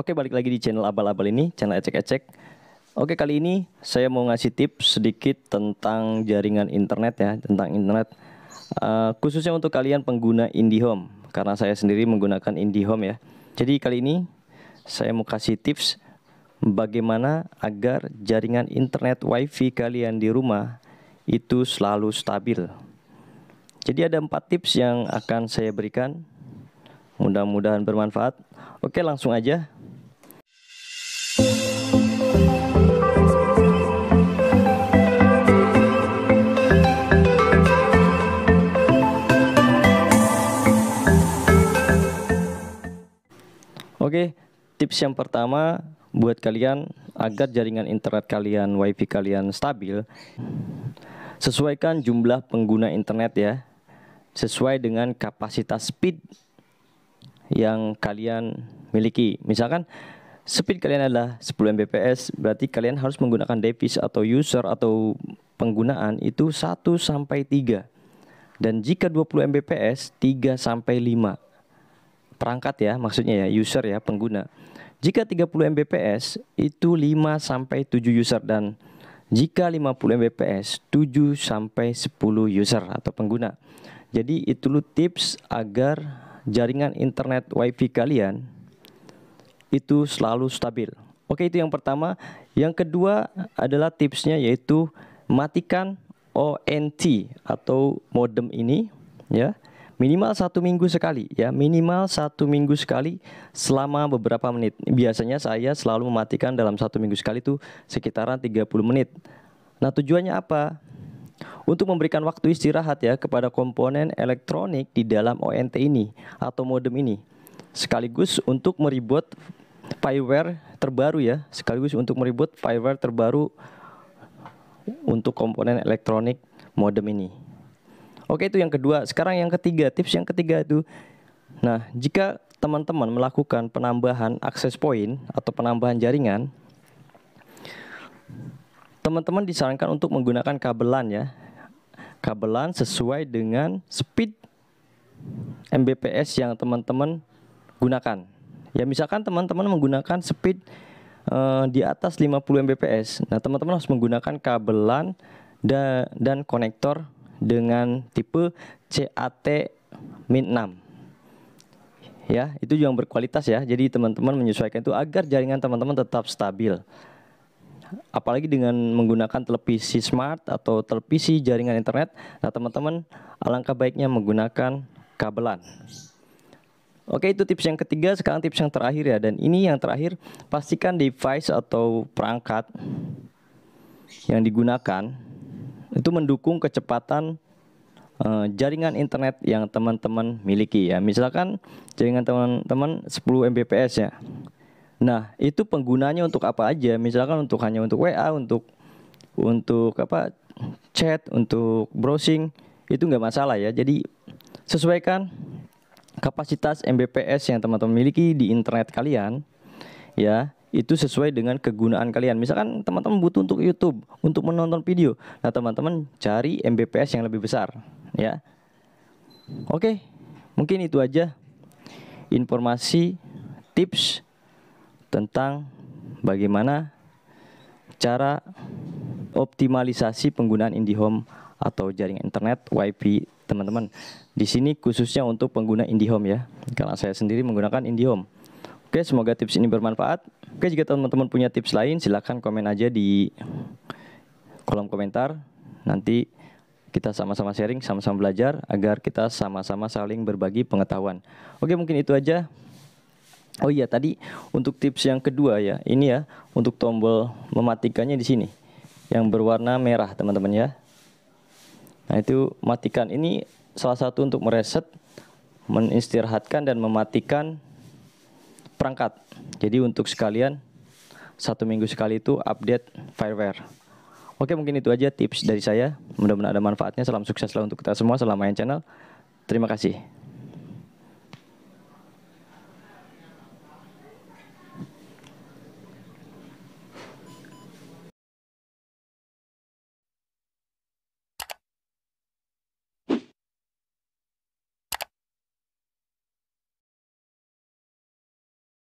Oke, balik lagi di channel Abal-Abal ini, channel Ecek-Ecek. Oke, kali ini saya mau ngasih tips sedikit tentang jaringan internet ya, tentang internet. Uh, khususnya untuk kalian pengguna IndiHome, karena saya sendiri menggunakan IndiHome ya. Jadi kali ini saya mau kasih tips bagaimana agar jaringan internet WiFi kalian di rumah itu selalu stabil. Jadi ada empat tips yang akan saya berikan. Mudah-mudahan bermanfaat. Oke, langsung aja Oke, tips yang pertama buat kalian agar jaringan internet kalian, WiFi kalian stabil, sesuaikan jumlah pengguna internet ya, sesuai dengan kapasitas speed yang kalian miliki. Misalkan speed kalian adalah 10 Mbps, berarti kalian harus menggunakan device atau user atau penggunaan itu 1 sampai 3. Dan jika 20 Mbps, 3 sampai 5 perangkat ya, maksudnya ya user ya, pengguna. Jika 30 Mbps itu 5 sampai 7 user dan jika 50 Mbps 7 sampai 10 user atau pengguna. Jadi itu tips agar jaringan internet WiFi kalian itu selalu stabil. Oke, itu yang pertama. Yang kedua adalah tipsnya yaitu matikan ONT atau modem ini ya minimal satu minggu sekali ya minimal satu minggu sekali selama beberapa menit biasanya saya selalu mematikan dalam satu minggu sekali itu sekitaran 30 menit nah tujuannya apa untuk memberikan waktu istirahat ya kepada komponen elektronik di dalam ONT ini atau modem ini sekaligus untuk meribut firmware terbaru ya sekaligus untuk meribut firmware terbaru untuk komponen elektronik modem ini Oke, itu yang kedua. Sekarang yang ketiga, tips yang ketiga itu. Nah, jika teman-teman melakukan penambahan akses point atau penambahan jaringan, teman-teman disarankan untuk menggunakan kabelan ya. Kabelan sesuai dengan speed Mbps yang teman-teman gunakan. Ya misalkan teman-teman menggunakan speed uh, di atas 50 Mbps. Nah, teman-teman harus menggunakan kabelan da dan konektor dengan tipe CAT-6. Ya, itu yang berkualitas ya. Jadi teman-teman menyesuaikan itu agar jaringan teman-teman tetap stabil. Apalagi dengan menggunakan televisi smart atau televisi jaringan internet, nah teman-teman alangkah baiknya menggunakan kabelan. Oke itu tips yang ketiga, sekarang tips yang terakhir ya dan ini yang terakhir pastikan device atau perangkat yang digunakan itu mendukung kecepatan uh, jaringan internet yang teman-teman miliki ya. Misalkan jaringan teman-teman 10 Mbps ya. Nah, itu penggunanya untuk apa aja? Misalkan untuk hanya untuk WA, untuk untuk apa? chat, untuk browsing, itu enggak masalah ya. Jadi sesuaikan kapasitas Mbps yang teman-teman miliki di internet kalian ya itu sesuai dengan kegunaan kalian. Misalkan teman-teman butuh untuk YouTube, untuk menonton video. Nah, teman-teman cari Mbps yang lebih besar, ya. Oke, mungkin itu aja informasi tips tentang bagaimana cara optimalisasi penggunaan IndiHome atau jaringan internet WiFi teman-teman. Di sini khususnya untuk pengguna IndiHome ya. Karena saya sendiri menggunakan IndiHome. Oke, semoga tips ini bermanfaat. Oke, jika teman-teman punya tips lain, silahkan komen aja di kolom komentar. Nanti kita sama-sama sharing, sama-sama belajar, agar kita sama-sama saling berbagi pengetahuan. Oke, mungkin itu aja. Oh iya, tadi untuk tips yang kedua ya, ini ya, untuk tombol mematikannya di sini. Yang berwarna merah, teman-teman ya. Nah, itu matikan. Ini salah satu untuk mereset, menistirahatkan, dan mematikan perangkat. Jadi untuk sekalian satu minggu sekali itu update fireware. Oke mungkin itu aja tips dari saya. Mudah-mudahan ada manfaatnya. Salam sukses untuk kita semua. Salam main channel. Terima kasih.